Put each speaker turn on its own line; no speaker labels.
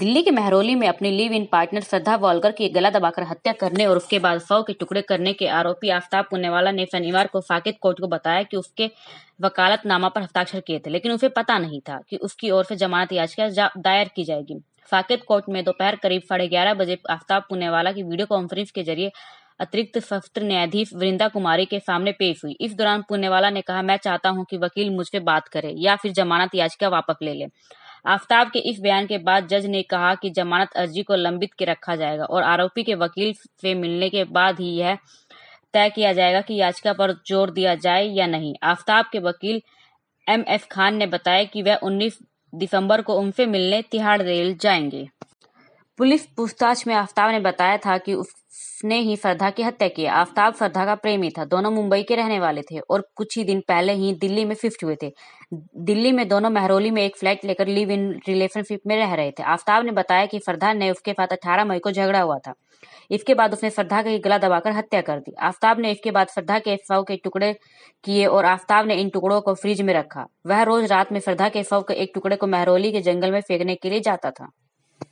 दिल्ली के महरोली में अपनी live in partner Shraddha Walkar की गला दबाकर हत्या करने और उसके बाद सौ के टुकड़े करने के आरोपी आफ्ताब पुनेवाला ने शनिवार को साकेत कोर्ट को बताया कि उसके वकालतनामा पर हस्ताक्षर किए थे लेकिन उसे पता नहीं था कि उसकी ओर से जमानत याचिका दायर की जाएगी साकेत कोर्ट में दोपहर करीब साढ़े ग्यारह बजे आफ्ताब पुनेवाला की वीडियो कॉन्फ्रेंस के जरिए अतिरिक्त सत्र न्यायाधीश वृंदा कुमारी के सामने पेश हुई इस दौरान पुनेवाला ने कहा मैं चाहता हूं कि वकील मुझसे बात करे या फिर जमानत याचिका वापस ले ले आफ्ताब के इस बयान के बाद जज ने कहा कि जमानत अर्जी को लंबित के रखा जाएगा और आरोपी के वकील से मिलने के बाद ही यह तय किया जाएगा कि याचिका पर जोर दिया जाए या नहीं आफ्ताब के वकील एम एफ खान ने बताया कि वह 19 दिसंबर को उनसे मिलने तिहाड़ रेल जाएंगे पुलिस पूछताछ में आफ्ताब ने बताया था कि उसने ही फरदा की हत्या की आफ्ताब फरदा का प्रेमी था दोनों मुंबई के रहने वाले थे और कुछ ही दिन पहले ही दिल्ली में शिफ्ट हुए थे दिल्ली में दोनों महरोली में एक फ्लैट लेकर लिव इन रिलेशनशिप में रह रहे थे आफ्ताब ने बताया कि फरदा ने उसके साथ अठारह मई को झगड़ा हुआ था इसके बाद उसने फरदा का गला दबाकर हत्या कर दी आफ्ताब ने इसके बाद फरदा के शव के टुकड़े किए और आफ्ताब ने इन टुकड़ों को फ्रिज में रखा वह रोज रात में फरदा के शव के एक टुकड़े को महरोली के जंगल में फेंकने के लिए जाता था